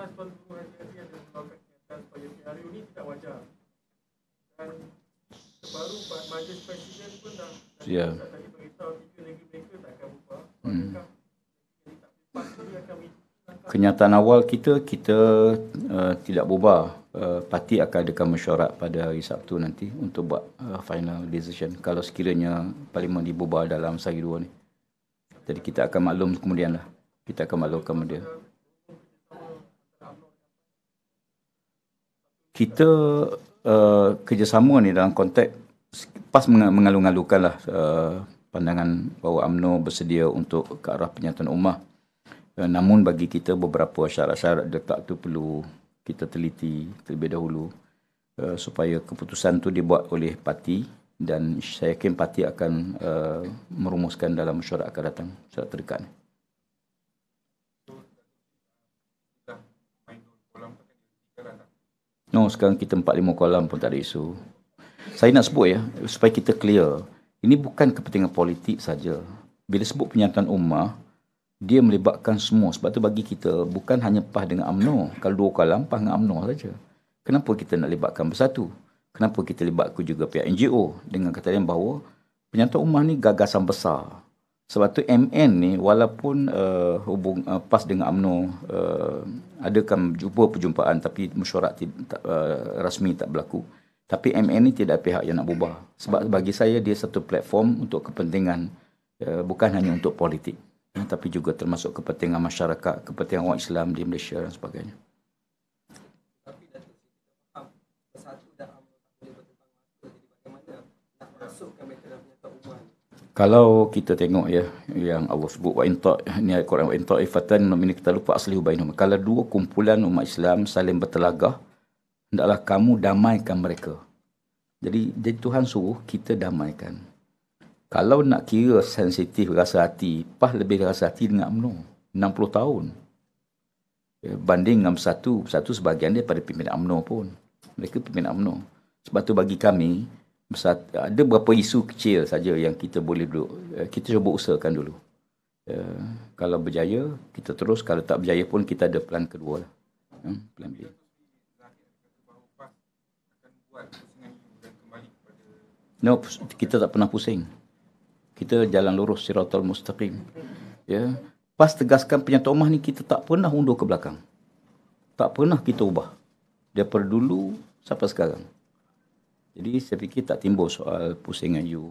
lepas penutup hari-hari yang dilakukan kenyataan sepanjang hari ini tidak wajar dan terbaru majlis presiden pun dah tadi, yeah. Ya. tadi beritahu tiga negeri mereka tak akan buka hmm. Kenyataan awal kita, kita uh, tidak berubah. Uh, parti akan adakan mesyuarat pada hari Sabtu nanti untuk buat uh, final decision. Kalau sekiranya parlimen dibubar dalam sehari dua ni. Jadi kita akan maklum kemudian lah. Kita akan maklum kemudian. kita uh, kerjasama ni dalam konteks pas mengalung-alungkan lah uh, eh, pandangan bahawa UMNO bersedia untuk ke arah penyataan ummah. Uh, namun bagi kita beberapa syarat-syarat dekat tu perlu kita teliti terlebih dahulu uh, supaya keputusan tu dibuat oleh parti dan saya yakin parti akan uh, merumuskan dalam mesyuarat akan datang secara terdekat. sekarang kita empat lima kolam pun tak ada isu. Saya nak sebut ya, supaya kita clear. Ini bukan kepentingan politik saja. Bila sebut penyataan ummah, dia melibatkan semua. Sebab tu bagi kita, bukan hanya PAH dengan UMNO. Kalau dua kolam, PAH dengan UMNO saja. Kenapa kita nak libatkan bersatu? Kenapa kita libatkan juga pihak NGO dengan kata lain bahawa penyataan ummah ni gagasan besar sebab tu MN ni walaupun uh, hubung uh, PAS dengan UMNO uh, adakan jumpa perjumpaan tapi mesyuarat t- t- uh, rasmi tak berlaku tapi MN ni tidak pihak yang nak berubah sebab bagi saya dia satu platform untuk kepentingan uh, bukan hanya untuk politik uh, tapi juga termasuk kepentingan masyarakat kepentingan orang Islam di Malaysia dan sebagainya Thank you kalau kita tengok ya yang Allah sebut wa inta ni al-Quran wa inta ifatan min kita lupa asli bainhum kalau dua kumpulan umat Islam saling bertelagah hendaklah kamu damaikan mereka jadi jadi Tuhan suruh kita damaikan kalau nak kira sensitif rasa hati pas lebih rasa hati dengan amno. 60 tahun ya, banding dengan satu satu sebahagian daripada pimpinan amno pun mereka pimpinan amno. sebab tu bagi kami ada beberapa isu kecil saja yang kita boleh duduk eh, kita cuba usahakan dulu eh, kalau berjaya kita terus kalau tak berjaya pun kita ada pelan kedua lah. Hmm, pelan B no kita tak pernah pusing kita jalan lurus siratul mustaqim ya pas tegaskan penyataan Omah ni kita tak pernah undur ke belakang tak pernah kita ubah daripada dulu sampai sekarang jadi saya fikir tak timbul soal pusingan you